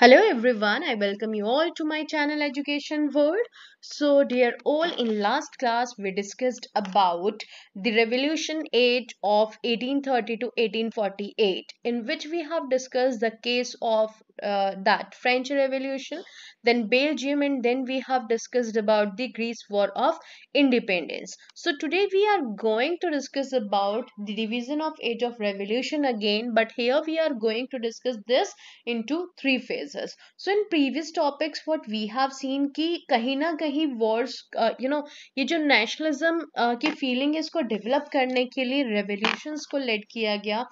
Hello everyone, I welcome you all to my channel Education World. So dear all, in last class we discussed about the revolution age of 1830 to 1848 in which we have discussed the case of uh, that French Revolution, then Belgium and then we have discussed about the Greece War of Independence. So today we are going to discuss about the division of age of revolution again but here we are going to discuss this into three phases. cases so in previous topics what we have seen कि कहीं ना कहीं wars uh, you know ये जो nationalism uh, की feeling है इसको develop करने के लिए revolutions को led किया गया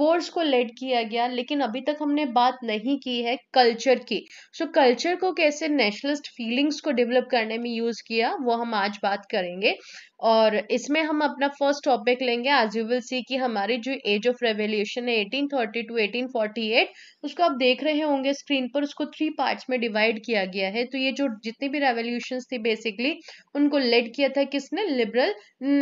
wars को led किया गया लेकिन अभी तक हमने बात नहीं की है culture की so culture को कैसे nationalist feelings को develop करने में use किया वो हम आज बात करेंगे और इसमें हम अपना फर्स्ट टॉपिक लेंगे आज यू विल सी कि हमारी जो एज ऑफ रेवोल्यूशन है 1830 टू 1848 उसको आप देख रहे होंगे स्क्रीन स्क्रीन पर उसको थ्री पार्ट्स में डिवाइड किया गया है तो ये जो जितने भी रेवोल्यूशन थे बेसिकली उनको लेड किया था किसने लिबरल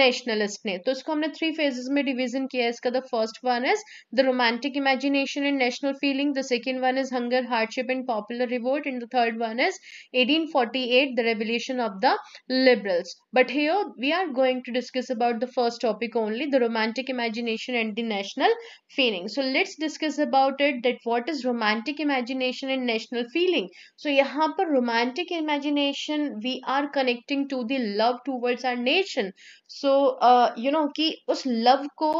नेशनलिस्ट ने तो इसको हमने थ्री फेजेस में डिविजन किया है इसका the first one is the romantic imagination and national feeling the second one is hunger hardship and popular revolt and the third one is eighteen the revolution of the liberals but hey we are going to discuss about the first topic only the romantic imagination and the national feeling so let's discuss about it that what is romantic imagination and national feeling so यहाँ पर romantic imagination we are connecting to the love towards our nation so uh, you know कि उस love को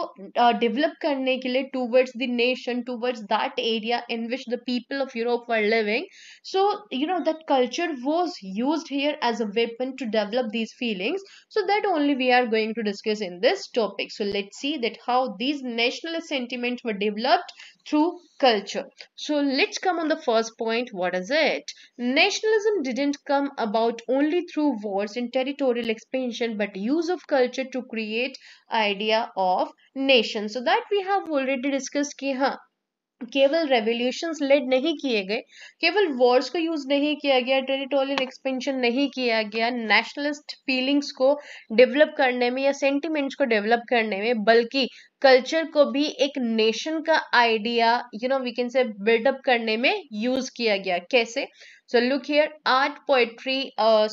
uh, develop करने के towards the nation towards that area in which the people of Europe were living so you know that culture was used here as a weapon to develop these feelings so that only we are going to discuss in this topic so let's see that how these national sentiments were developed through culture. So let's come on the first point. What is it? Nationalism didn't come about only through wars and territorial expansion, but use of culture to create idea of nation. So that we have already discussed ki ha केवल revolutions led नहीं किए गए केवल Wars को use नहीं किया गया territorial expansion नहीं किया गया नेशनलिस्ट फीलिंग्स को डेवलप करने में या सेंटिमेंट्स को डेवलप करने में बल्कि कल्चर को भी एक नेशन का idea you know we can say build up करने में यूज किया गया कैसे so look here art poetry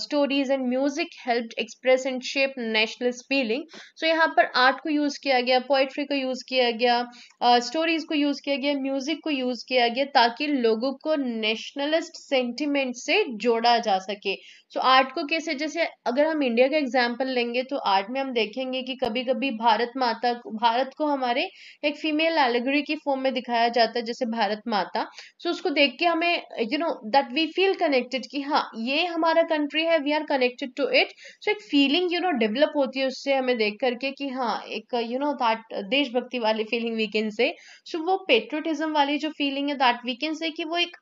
stories and music help express and shape nationalist feeling so यहाँ पर आर्ट को यूज किया गया पोएट्री को यूज किया गया स्टोरीज uh, को यूज किया गया म्यूजिक को यूज किया गया ताकि लोगों को नेशनलिस्ट सेंटिमेंट से जोड़ा जा सके सो so, आर्ट को कैसे जैसे अगर हम इंडिया का एग्जाम्पल लेंगे तो आर्ट में हम देखेंगे कि कभी कभी भारत माता भारत उसको हमारे एक फीमेल एलिगरी की फॉर्म में दिखाया जाता है जैसे भारत माता सो so, उसको देख के हमें you know that we feel connected कि हाँ ये हमारा कंट्री है we are connected to it so एक फीलिंग यू नो डेवलप होती है उससे हमें देख करके कि हाँ एक यू नो दैट देशभक्ति वाली फीलिंग वी कैन से सो वो पेट्रोटिज्म वाली जो फीलिंग है दैट वी कैन से कि वो एक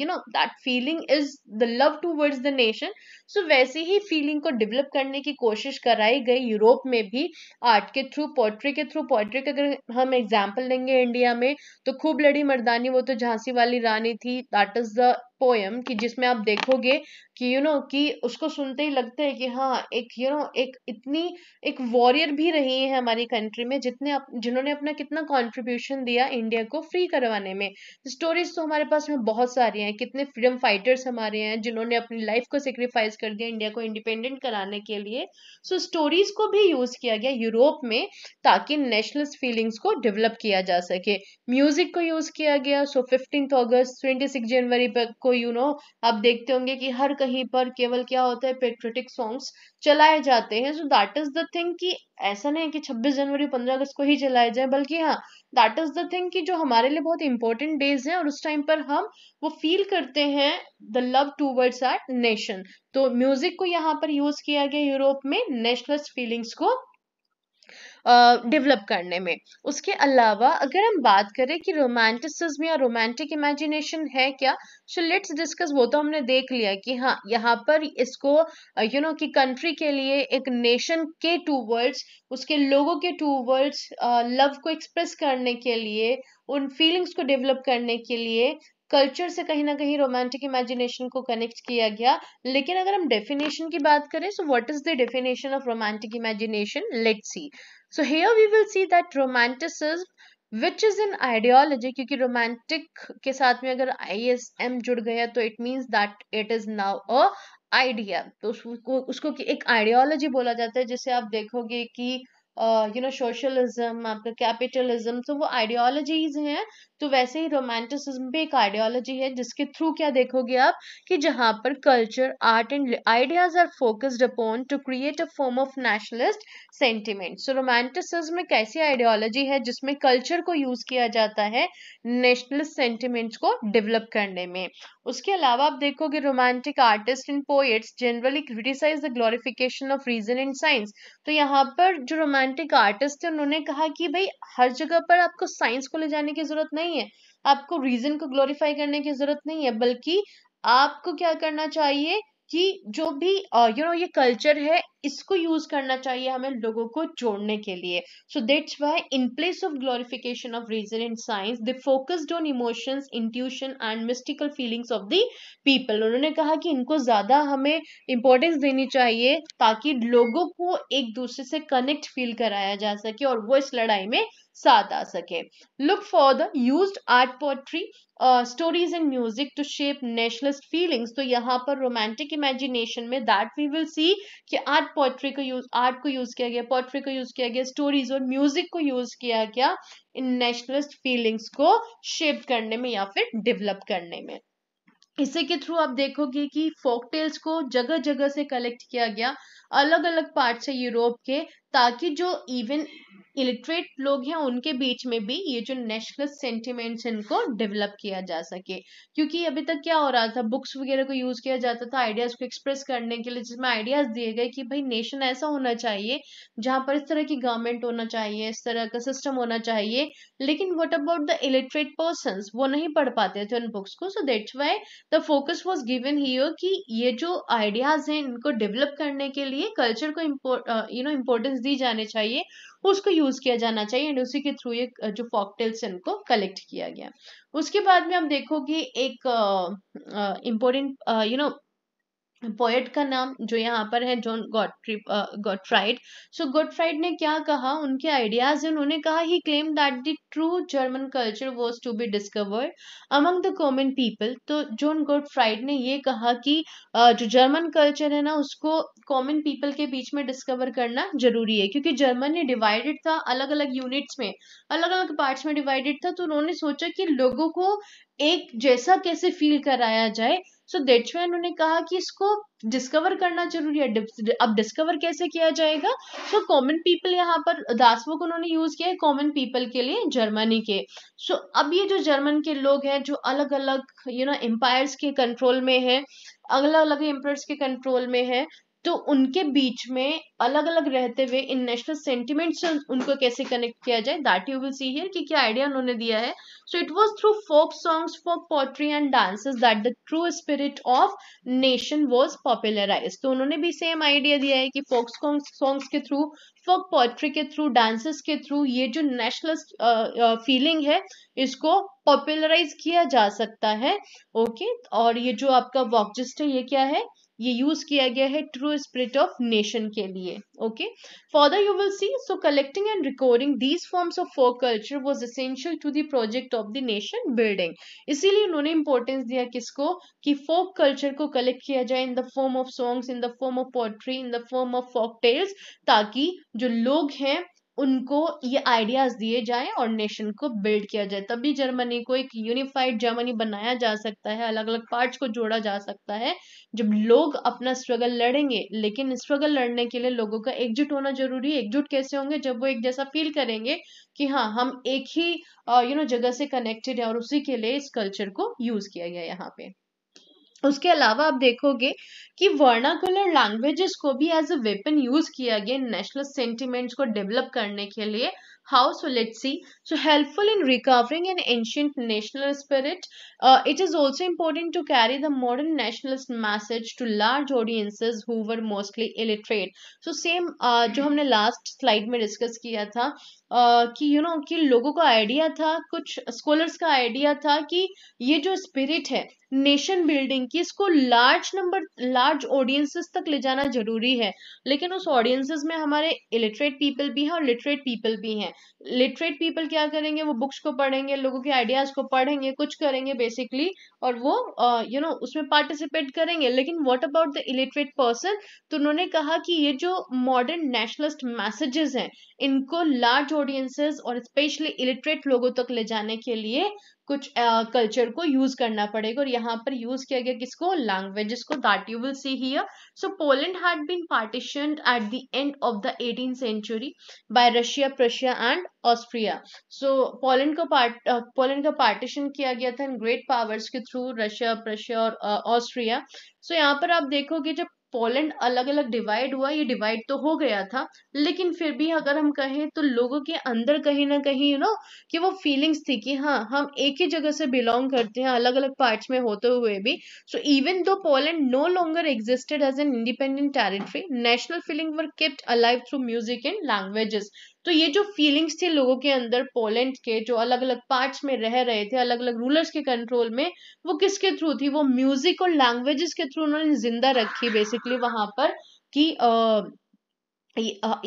you know that feeling is the love towards the nation so वैसी ही फीलिंग को डेवलप करने की कोशिश कराई गई यूरोप में भी आर्ट के थ्रू पोट्री के थ्रू मॉडरेट अगर हम एग्जाम्पल लेंगे इंडिया में तो खूब लड़ी मर्दानी वो तो झांसी वाली रानी थी दैट इज द पोएम कि जिसमें आप देखोगे कि यू नो कि उसको सुनते ही लगते है कि हाँ एक यू नो एक इतनी एक वॉरियर भी रही है हमारी कंट्री में जितने जिन्होंने अपना कितना कंट्रीब्यूशन दिया इंडिया को फ्री करवाने में स्टोरीज तो हमारे पास में बहुत सारी हैं कितने फ्रीडम फाइटर्स हमारे हैं जिन्होंने अपनी लाइफ को सेक्रीफाइस कर दिया इंडिया को इंडिपेंडेंट कराने के लिए सो so, स्टोरीज को भी यूज किया गया यूरोप में ताकि नेशनलिस्ट फीलिंग्स को डेवलप किया जा सके म्यूजिक को यूज किया गया सो फिफ्टींथ अगस्त ट्वेंटी जनवरी पर को यू you नो know, आप देखते होंगे कि हर कहीं पर केवल क्या होता है पेट्रियोटिक सॉन्ग्स चलाए जाते हैं so that is the thing कि ऐसा नहीं है कि 26 जनवरी 15 अगस्त को ही चलाए जाए बल्कि हाँ दैट इज द थिंग कि जो हमारे लिए बहुत इंपॉर्टेंट डेज हैं और उस टाइम पर हम वो फील करते हैं the love towards our nation तो म्यूजिक को यहाँ पर यूज किया गया यूरोप में नेशनलिस्ट फीलिंग्स को डेवलप करने में उसके अलावा अगर हम बात करें कि रोमांटिसिज्म या रोमांटिक इमेजिनेशन है क्या सो लेट्स डिस्कस वो तो हमने देख लिया कि हाँ यहाँ पर इसको यू नो कि कंट्री के लिए एक नेशन के टू वर्ड्स उसके लोगों के टू वर्ड्स लव को एक्सप्रेस करने के लिए उन फीलिंग्स को डेवलप करने के लिए कल्चर से कहीं ना कहीं रोमांटिक इमेजिनेशन को कनेक्ट किया गया लेकिन अगर हम डेफिनेशन की बात करें so what is the definition of romantic imagination let's see So here we will see that romanticism which is an ideology क्योंकि रोमांटिक के साथ में अगर आई एस एम जुड़ गया तो it means that it is now a idea तो उसको उसको कि एक आइडियोलॉजी बोला जाता है जिसे आप देखोगे कि यू नो सोशलिज्म आपका कैपिटलिज्म तो वो आइडियोलॉजीज हैं तो वैसे ही रोमांटिसिज्म भी एक आइडियोलॉजी है जिसके थ्रू क्या देखोगे आप कि जहाँ पर culture art and ideas are focused upon to create a form of nationalist sentiment so romanticism एक ऐसी आइडियोलॉजी है जिसमें कल्चर को यूज किया जाता है नेशनलिस्ट सेंटिमेंट्स को डेवलप करने में उसके अलावा आप देखोगे romantic artist and poets generally criticise the glorification of reason and science तो यहाँ पर जो रोमांट रोमांटिक आर्टिस्ट थे उन्होंने कहा कि भाई हर जगह पर आपको साइंस को ले जाने की जरूरत नहीं है आपको रीजन को ग्लोरीफाई करने की जरूरत नहीं है बल्कि आपको क्या करना चाहिए कि जो भी यू नो ये कल्चर है इसको यूज करना चाहिए हमें लोगों को जोड़ने के लिए so that's why in place of glorification of reason and science the focused on emotions intuition and mystical feelings of the people उन्होंने कहा कि इनको ज्यादा हमें इंपॉर्टेंस देनी चाहिए ताकि लोगों को एक दूसरे से कनेक्ट फील कराया जा सके और वो इस लड़ाई में साथ आ सके look for the use art poetry stories and music to shape nationalist feelings तो यहाँ पर रोमांटिक इमेजिनेशन में दैट वी विल सी कि आर्ट पोट्री को यूज आर्ट को यूज किया गया पोट्री को यूज किया गया स्टोरीज और म्यूजिक को यूज किया गया इन नेशनलिस्ट फीलिंग्स को शेप करने में या फिर डेवलप करने में इसी के थ्रू आप देखोगे कि फोक टेल्स को जगह जगह से कलेक्ट किया गया अलग अलग पार्ट से यूरोप के ताकि जो इवन इलिटरेट लोग हैं उनके बीच में भी ये जो नेशनलिस्ट सेंटिमेंट्स इनको डेवलप किया जा सके क्योंकि अभी तक क्या हो रहा था बुक्स वगैरह को यूज किया जाता था आइडियाज को एक्सप्रेस करने के लिए जिसमें आइडियाज दिए गए कि भाई नेशन ऐसा होना चाहिए जहां पर इस तरह की गवर्नमेंट होना चाहिए इस तरह का सिस्टम होना चाहिए लेकिन what about the illiterate person वो नहीं पढ़ पाते थे उन बुक्स को so that's why the focus was given ही कि ये जो आइडियाज हैं इनको डेवलप करने के लिए कल्चर को यू नो इम्पोर्टेंस दी जानी चाहिए उसको यूज़ किया जाना चाहिए एंड उसी के थ्रू ये जो फॉकटेल्स उनको कलेक्ट किया गया उसके बाद में हम देखोगे एक इम्पोर्टेंट यू नो पोएट का नाम जो यहाँ पर है जॉन गॉट्रिप गॉट्राइड सो गॉट्राइड ने क्या कहा उनके आइडियाज उन्होंने कहा he claim that the true German culture was to be discovered among the common people तो जॉन गॉट्राइड ने ये कहा कि uh, जो जर्मन कल्चर है ना उसको कॉमन पीपल के बीच में डिस्कवर करना जरूरी है क्योंकि जर्मन ने डिवाइडेड था अलग अलग यूनिट्स में अलग अलग पार्ट्स में डिवाइडेड था तो उन्होंने सोचा कि लोगों को एक जैसा कैसे फील कराया जाए सो देट वाई उन्होंने कहा कि इसको डिस्कवर करना जरूरी है अब डिस्कवर कैसे किया जाएगा सो कॉमन पीपल यहाँ पर दासवो को उन्होंने यूज किया है कॉमन पीपल के लिए जर्मनी के सो so, अब ये जो जर्मन के लोग हैं जो अलग अलग यू नो एम्पायर्स के कंट्रोल में है अलग अलग एम्पायर्स के कंट्रोल में है तो उनके बीच में अलग अलग रहते हुए इन नेशनल सेंटिमेंट्स से उनको कैसे कनेक्ट किया जाए that you will see here कि क्या आइडिया उन्होंने दिया है so it was through folk songs folk poetry and dances that the true spirit of nation was popularise तो उन्होंने भी सेम आइडिया दिया है कि फोक सॉन्ग्स के थ्रू फोक पोट्री के थ्रू डांसेस के थ्रू ये जो नेशनल फीलिंग है इसको पॉपुलराइज किया जा सकता है ओके okay? और ये जो आपका वॉकजिस्ट है ये क्या है ये यूज किया गया है ट्रू स्प्रिट ऑफ नेशन के लिए okay further you will see so collecting and recording these forms of folk culture was essential to the project of the nation building इसीलिए उन्होंने इंपॉर्टेंस दिया किसको कि फोक कल्चर को कलेक्ट किया जाए in the form of songs in the form of poetry in the form of folk tales ताकि जो लोग हैं उनको ये आइडियाज़ दिए जाए और नेशन को बिल्ड किया जाए तभी जर्मनी को एक यूनिफाइड जर्मनी बनाया जा सकता है अलग अलग पार्ट्स को जोड़ा जा सकता है जब लोग अपना स्ट्रगल लड़ेंगे लेकिन स्ट्रगल लड़ने के लिए लोगों का एकजुट होना जरूरी है एकजुट कैसे होंगे जब वो एक जैसा फील करेंगे कि हाँ हम एक ही यू नो जगह से कनेक्टेड है और उसी के लिए इस कल्चर को यूज़ किया गया यहाँ पे उसके अलावा आप देखोगे कि वर्नाकुलर लैंग्वेजेस को भी एज अ वेपन यूज किया गया नेशनल सेंटिमेंट्स को डेवलप करने के लिए how so let's see so helpful in recovering an ancient national spirit it is also important to carry the modern nationalist message to large audiences who were mostly illiterate so same जो हमने last slide में discuss किया था कि you know कि लोगों का idea था कुछ स्कॉलर्स का आइडिया था कि ये जो स्पिरिट है नेशन बिल्डिंग की इसको लार्ज नंबर लार्ज ऑडियंसेस तक ले जाना जरूरी है लेकिन उस ऑडियंसेस में हमारे इलिटरेट पीपल भी हैं और लिटरेट पीपल भी हैं लिटरेट पीपल क्या करेंगे वो बुक्स को पढ़ेंगे लोगों के आइडियाज को पढ़ेंगे कुछ करेंगे बेसिकली और वो you uh, know you know, उसमें पार्टिसिपेट करेंगे लेकिन what about the illiterate person तो उन्होंने कहा कि ये जो मॉडर्न नेशनलिस्ट मैसेजेस हैं इनको लार्ज ऑडियंसेस और स्पेशली इलिटरेट लोगों तक ले जाने के लिए कुछ कल्चर uh, को यूज करना पड़ेगा और यहाँ पर यूज किया गया किसको लैंग्वेज को that you will see here so Poland had been partition at the end of the eighteen century by Russia Prussia and Austria so Poland का पार्ट पोलैंड का पार्टीशन किया गया था इन ग्रेट पावर्स के थ्रू रशिया प्रशिया और Austria सो यहाँ पर आप देखोगे जब पोलैंड अलग अलग डिवाइड हुआ ये डिवाइड तो हो गया था लेकिन फिर भी अगर हम कहें तो लोगों के अंदर कहीं ना कहीं यू नो कि वो फीलिंग्स थी कि हाँ हम एक ही जगह से बिलोंग करते हैं अलग अलग पार्ट्स में होते हुए भी so even though Poland no longer existed as an independent territory national feeling were kept alive through music and languages तो ये जो फीलिंग्स थे लोगों के अंदर पोलैंड के जो अलग अलग पार्ट्स में रह रहे थे अलग अलग रूलर्स के कंट्रोल में वो किसके थ्रू थी वो म्यूजिक और लैंग्वेजेस के थ्रू उन्होंने जिंदा रखी बेसिकली वहां पर कि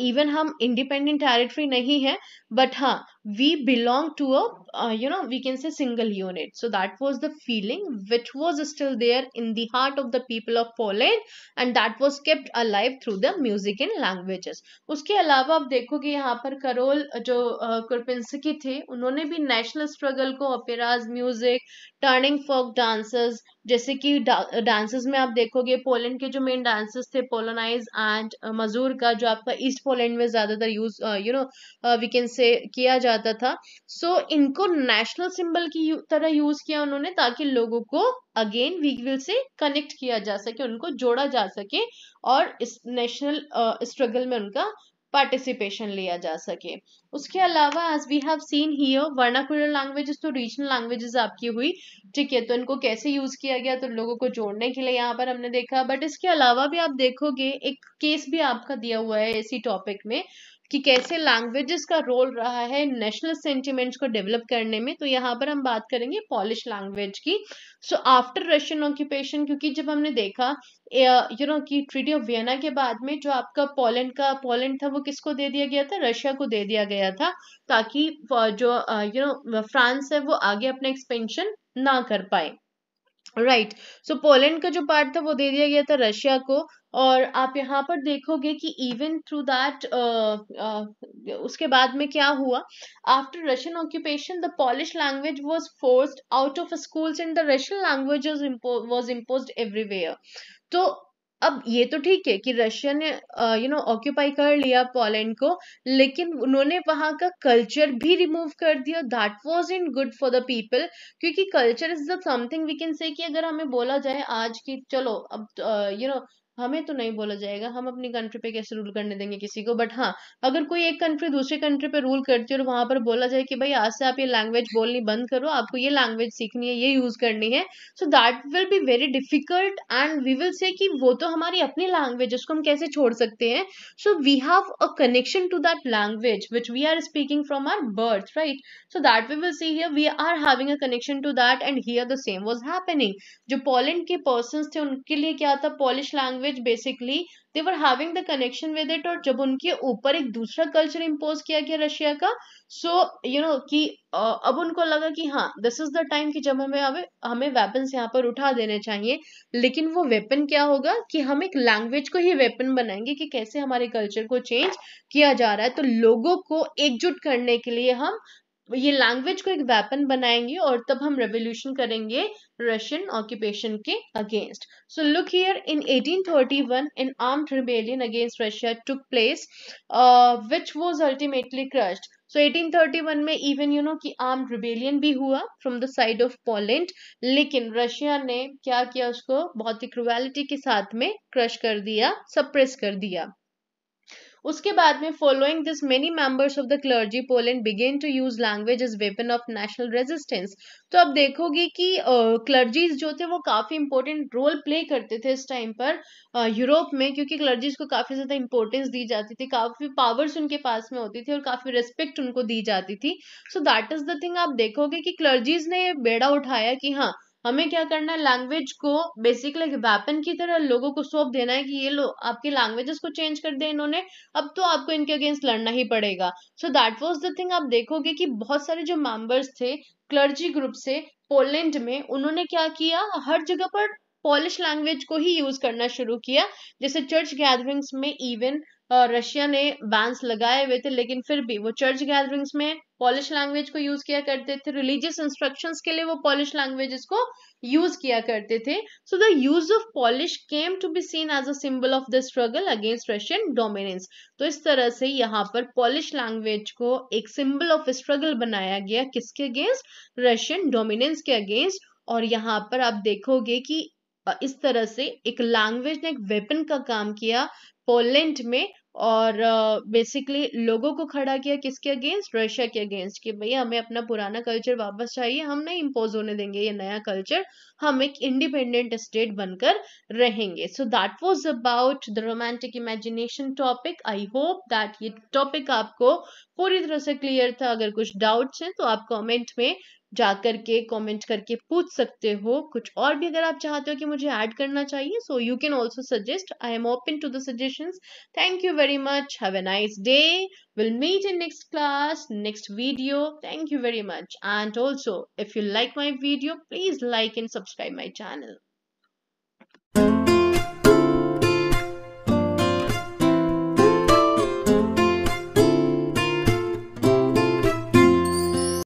इवन हम इंडिपेंडेंट टेरिटरी नहीं है बट हाँ we belong to a uh, you know we can say single unit so that was the feeling which was still there in the heart of the people of poland and that was kept alive through the music and languages उसके अलावा आप देखो yahan par karol jo जो कुरपिंसकी थे उन्होंने भी national struggle को operas music turning folk dances जैसे कि डांसेस में आप देखोगे पोलैंड के जो मेन डांसेस थे पोलोनाइज एंड मजूर का जो आपका ईस्ट पोलैंड में ज्यादातर use you know we can say किया जाता जाता था सो so, इनको नेशनल सिंबल की तरह यूज किया उन्होंने ताकि लोगों को अगेन व्हीकल से कनेक्ट किया जा सके उनको जोड़ा जा सके और इस नेशनल स्ट्रगल uh, में उनका पार्टिसिपेशन लिया जा सके उसके अलावा as we have seen here vernacular languages तो रीजनल लैंग्वेजेस आपकी हुई ठीक है तो इनको कैसे यूज किया गया तो लोगों को जोड़ने के लिए यहाँ पर हमने देखा बट इसके अलावा भी आप देखोगे एक केस भी आपका दिया हुआ है इसी टॉपिक में कि कैसे लैंग्वेजेस का रोल रहा है नेशनल सेंटिमेंट्स को डेवलप करने में तो यहाँ पर हम बात करेंगे पॉलिश लैंग्वेज की सो आफ्टर रशियन ऑक्यूपेशन क्योंकि जब हमने देखा यू नो कि ट्रीटी ऑफ वियना के बाद में जो आपका पोलैंड का पोलैंड था वो किसको दे दिया गया था रशिया को दे दिया गया था ताकि जो यू नो फ्रांस है वो आगे अपना एक्सपेंशन ना कर पाए राइट सो पोलैंड का जो पार्ट था वो दे दिया गया था रशिया को और आप यहाँ पर देखोगे कि इवन थ्रू दैट उसके बाद में क्या हुआ after Russian occupation the Polish language was forced out of schools in the Russian language was impose everywhere तो अब ये तो ठीक है कि रशिया ने यू नो ऑक्यूपाई कर लिया पोलैंड को लेकिन उन्होंने वहां का कल्चर भी रिमूव कर दिया that was in good for the people क्योंकि culture is the something we can say कि अगर हमें बोला जाए आज की चलो अब यू नो हमें तो नहीं बोला जाएगा हम अपनी कंट्री पे कैसे रूल करने देंगे किसी को बट हाँ अगर कोई एक कंट्री दूसरी कंट्री पे रूल करती है और वहां पर बोला जाए कि भाई आज से आप ये लैंग्वेज बोलनी बंद करो आपको ये लैंग्वेज सीखनी है ये यूज करनी है so that will be very difficult and we will say कि वो तो हमारी अपनी लैंग्वेज उसको हम कैसे छोड़ सकते हैं so we have a connection to that language which we are speaking from our birth right so that we will see here we are having a connection to that and here the same was happening जो Poland के person थे उनके लिए क्या था Polish language language basically they were having the connection with it और जब उनके ऊपर एक दूसरा कल्चर इम्पोज किया गया रशिया का सो यू नो कि अब उनको लगा कि हाँ दिस इज द टाइम कि जब हमें हमें हमें वेपन्स यहाँ पर उठा देने चाहिए लेकिन वो वेपन क्या होगा कि हम एक लैंग्वेज को ही वेपन बनाएंगे कि कैसे हमारे कल्चर को चेंज किया जा रहा है तो लोगों को एकजुट करने के लिए हम ये लैंग्वेज को एक वेपन बनाएंगे और तब हम रेवोल्यूशन करेंगे रशियन ऑक्यूपेशन के against so look here in 1831 in armed rebellion against Russia took place which was ultimately crushed so 1831 में इवन यू नो कि आर्म रिबेलियन भी हुआ from the side of Poland लेकिन रशिया ने क्या किया उसको बहुत ही क्रुवेलिटी के साथ में क्रश कर दिया सप्रेस कर दिया उसके बाद में following this many members of the clergy Poland began to use language is weapon of national resistance तो आप देखोगे कि क्लर्जीज uh, जो थे वो काफी इंपॉर्टेंट रोल प्ले करते थे इस टाइम पर यूरोप uh, में क्योंकि क्लर्जीज को काफी ज्यादा इंपॉर्टेंस दी जाती थी काफी पावर्स उनके पास में होती थी और काफी रिस्पेक्ट उनको दी जाती थी so that is the thing आप देखोगे कि क्लर्जीज ने बेड़ा उठाया कि हाँ हमें क्या करना है लैंग्वेज को बेसिकली वेपन की तरह लोगों को सौंप देना है कि ये लो आपके लैंग्वेजेस को चेंज कर दे इन्होंने अब तो आपको इनके अगेंस्ट लड़ना ही पड़ेगा so that was the thing आप देखोगे कि बहुत सारे जो मेंबर्स थे क्लर्जी ग्रुप से पोलैंड में उन्होंने क्या किया हर जगह पर पॉलिश लैंग्वेज को ही यूज करना शुरू किया जैसे चर्च गैदरिंग्स में इवन रशिया ने बैंस लगाए हुए थे लेकिन फिर भी वो चर्च गैदरिंग्स में पॉलिश लैंग्वेज को यूज किया करते थे रिलीजियस इंस्ट्रक्शन के लिए वो पॉलिश लैंग्वेज को यूज किया करते थे so the use of Polish came to be seen as a symbol of the struggle against Russian dominance तो इस तरह से यहाँ पर पॉलिश लैंग्वेज को एक सिंबल ऑफ स्ट्रगल बनाया गया किसके अगेंस्ट रशियन डोमिनेंस के अगेंस्ट और यहाँ पर आप देखोगे कि इस तरह से एक लैंग्वेज ने एक वेपन का काम किया पोलैंड में और बेसिकली uh, लोगों को खड़ा किया किसके अगेंस्ट रशिया के अगेंस्ट कि भैया हमें अपना पुराना कल्चर वापस चाहिए हम नहीं इम्पोज होने देंगे ये नया कल्चर हम एक इंडिपेंडेंट स्टेट बनकर रहेंगे so that was about the romantic imagination topic I hope that ये टॉपिक आपको पूरी तरह से क्लियर था अगर कुछ डाउट्स हैं तो आप कॉमेंट में जाकर के कमेंट करके पूछ सकते हो कुछ और भी अगर आप चाहते हो कि मुझे ऐड करना चाहिए so you can also suggest I am open to the suggestion thank you very much have a nice day will meet in next class next video thank you very much and also if you like my video please like and subscribe my channel